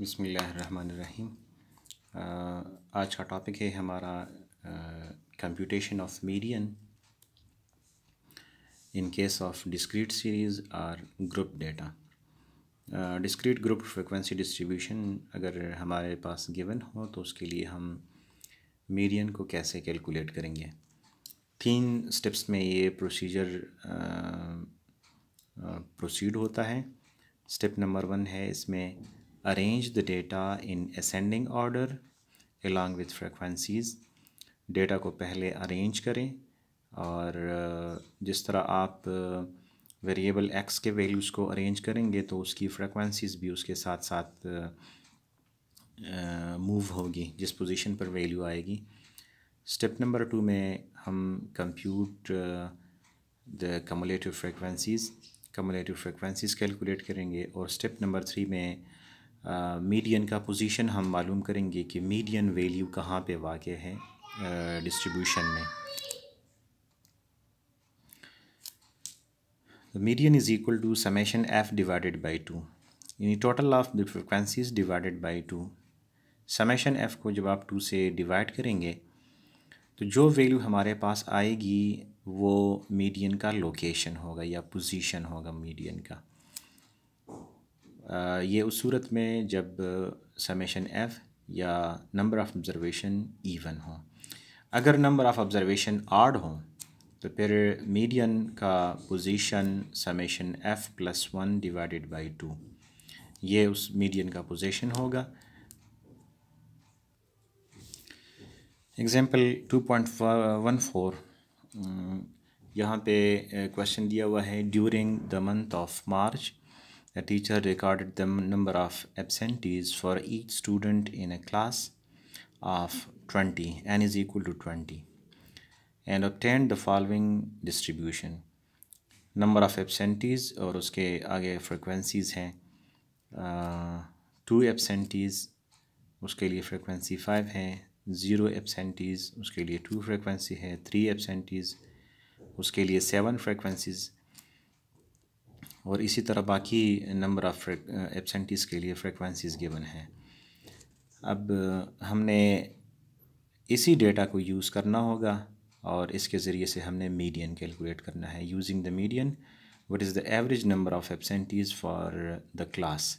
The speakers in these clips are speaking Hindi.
बिसमीम आज का टॉपिक है हमारा computation of median in case of discrete series और group data discrete group frequency distribution अगर हमारे पास गिवन हो तो उसके लिए हम मीडियन को कैसे कैलकुलेट करेंगे तीन स्टेप्स में ये प्रोसीजर प्रोसीड होता है स्टेप नंबर वन है इसमें arrange the data in ascending order along with frequencies data को पहले अरेंज करें और uh, जिस तरह आप वेरिएबल uh, एक्स के वैल्यूज़ को अरेंज करेंगे तो उसकी फ्रिक्वेंसीज भी उसके साथ साथ मूव होगी जिस पोजीशन पर वैल्यू आएगी स्टेप नंबर टू में हम compute the cumulative frequencies cumulative frequencies calculate करेंगे और स्टेप नंबर थ्री में मीडियन का पोजीशन हम मालूम करेंगे कि मीडियन वैल्यू कहाँ पे वाक़ है डिस्ट्रीब्यूशन में median is is to summation F f divided to 2 यानी total of the frequencies divided by two summation F को जब आप टू से डिवाइड करेंगे तो जो वैल्यू हमारे पास आएगी वो मीडियन का लोकेशन होगा या पोजीशन होगा मीडियन का ये उस सूरत में जब समेशन एफ़ या नंबर ऑफ़ ऑब्ज़रवेशन इवन हो अगर नंबर ऑफ़ ऑब्ज़रवेशन आड हो तो फिर मीडियन का position summation F plus one divided by two ये उस मीडियन का पोजीशन होगा example two point one four यहाँ पे क्वेश्चन दिया हुआ है during the month of March The teacher recorded the number of absentees for each student in a class of 20, n is equal to 20, and obtained the following distribution. Number number of absentees और उसके आगे फ्रिक्वेंसीज़ हैं टू एबसेंटीज़ उसके लिए फ्रिक्वेंसी फाइव है ज़ीरो एबसेंटीज़ उसके लिए टू फ्रिक्वेंसी है थ्री एबसेंटीज़ उसके लिए सेवन फ्रिक्वेंसीज़ और इसी तरह बाकी नंबर ऑफ़ एबसेंटीज़ के लिए फ्रिक्वेंसीज़ गिवन हैं अब हमने इसी डेटा को यूज़ करना होगा और इसके ज़रिए से हमने मीडियन कैलकुलेट करना है using the median what is the average number of absentees for the class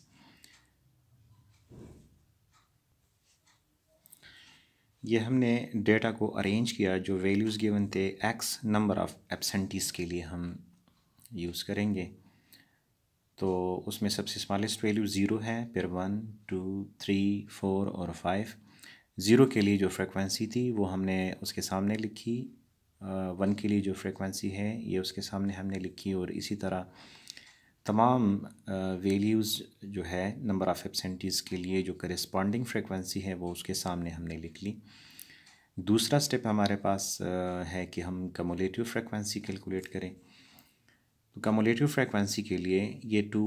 ये हमने डेटा को अरेंज किया जो वैल्यूज़ गिवन थे एक्स नंबर ऑफ़ एबसेंटीज़ के लिए हम यूज़ करेंगे तो उसमें सबसे स्मॉलेस्ट वैल्यू ज़ीरो है फिर वन टू थ्री फोर और फाइव ज़ीरो के लिए जो फ्रिक्वेंसी थी वो हमने उसके सामने लिखी वन के लिए जो फ्रिक्वेंसी है ये उसके सामने हमने लिखी और इसी तरह तमाम वैल्यूज़ जो है नंबर ऑफ़ एबसेंटीज़ के लिए जो करस्पॉन्डिंग फ्रिक्वेंसी है वो उसके सामने हमने लिख ली दूसरा स्टेप हमारे पास है कि हम कमोलेटिव फ्रिक्वेंसी कैलकुलेट करें तो कमोलेटिव फ्रीक्वेंसी के लिए ये टू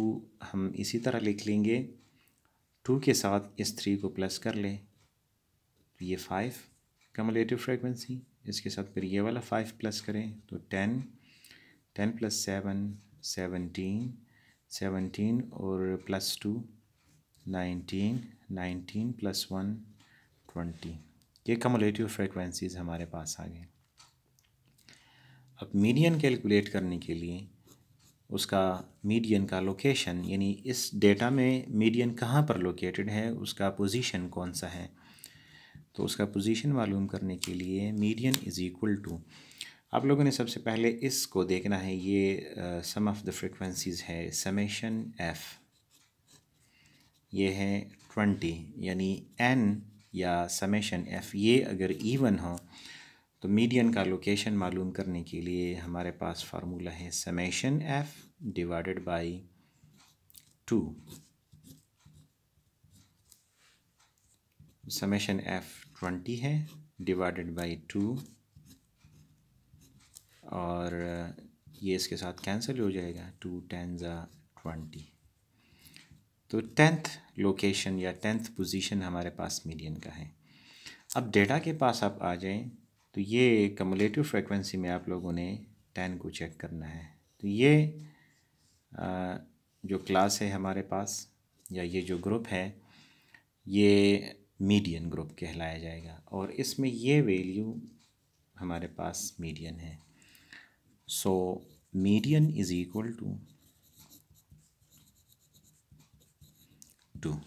हम इसी तरह लिख लेंगे टू के साथ इस थ्री को प्लस कर लें तो ये फाइव कमोलेटिव फ्रीक्वेंसी इसके साथ फिर ये वाला फाइव प्लस करें तो ten ten plus seven seventeen seventeen और plus two nineteen nineteen plus one twenty ये कमोलेटिव फ्रीक्वेंसीज़ हमारे पास आ गए अब मीडियन कैलकुलेट करने के लिए उसका मीडियन का लोकेशन यानी इस डेटा में मीडियन कहाँ पर लोकेटेड है उसका पोजीशन कौन सा है तो उसका पोजीशन मालूम करने के लिए मीडियन इज़ इक्वल टू आप लोगों ने सबसे पहले इसको देखना है ये सम ऑफ़ द फ्रीक्वेंसीज है समेशन एफ़ ये है ट्वेंटी यानी एन या समेशन एफ़ ये अगर इवन हो तो मीडियन का लोकेशन मालूम करने के लिए हमारे पास फार्मूला है summation F divided by two summation F twenty है डिवाइडेड बाई टू और uh, ये इसके साथ कैंसिल हो जाएगा टू टेन ज़ा ट्वेंटी तो टेंथ लोकेशन या टेंथ पोजीशन हमारे पास मीडियन का है अब डेटा के पास आप आ जाएं तो ये कमलेटिव फ्रिक्वेंसी में आप लोगों ने टेन को चेक करना है तो ये जो क्लास है हमारे पास या ये जो ग्रुप है ये मीडियन ग्रुप कहलाया जाएगा और इसमें ये वैल्यू हमारे पास मीडियन है so median is equal to to